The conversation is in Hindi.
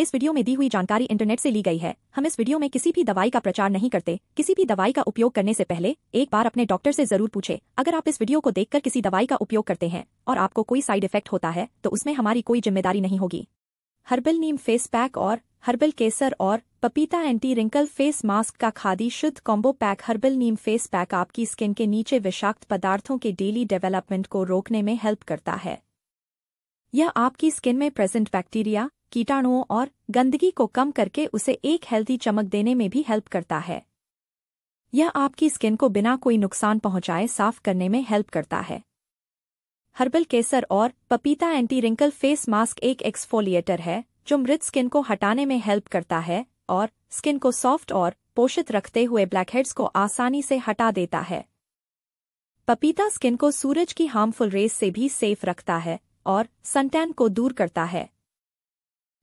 इस वीडियो में दी हुई जानकारी इंटरनेट से ली गई है हम इस वीडियो में किसी भी दवाई का प्रचार नहीं करते किसी भी दवाई का उपयोग करने से पहले एक बार अपने डॉक्टर से जरूर पूछे अगर आप इस वीडियो को देखकर किसी दवाई का उपयोग करते हैं और आपको कोई साइड इफेक्ट होता है तो उसमें हमारी कोई जिम्मेदारी नहीं होगी हर्बल नीम फेस पैक और हर्बल केसर और पपीता एंटी रिंकल फेस मास्क का खादी शुद्ध combo pack herbal neem face pack आपकी स्किन के नीचे विषाक्त पदार्थों के डेली डेवलपमेंट को रोकने में हेल्प करता है यह आपकी स्किन में प्रेजेंट बैक्टीरिया कीटाणुओं और गंदगी को कम करके उसे एक हेल्दी चमक देने में भी हेल्प करता है यह आपकी स्किन को बिना कोई नुकसान पहुंचाए साफ करने में हेल्प करता है हर्बल केसर और पपीता एंटी रिंकल फेस मास्क एक एक्सफोलिएटर है जो मृत स्किन को हटाने में हेल्प करता है और स्किन को सॉफ्ट और पोषित रखते हुए ब्लैकहेड्स को आसानी से हटा देता है पपीता स्किन को सूरज की हार्मफुल रेस से भी सेफ रखता है और सनटैन को दूर करता है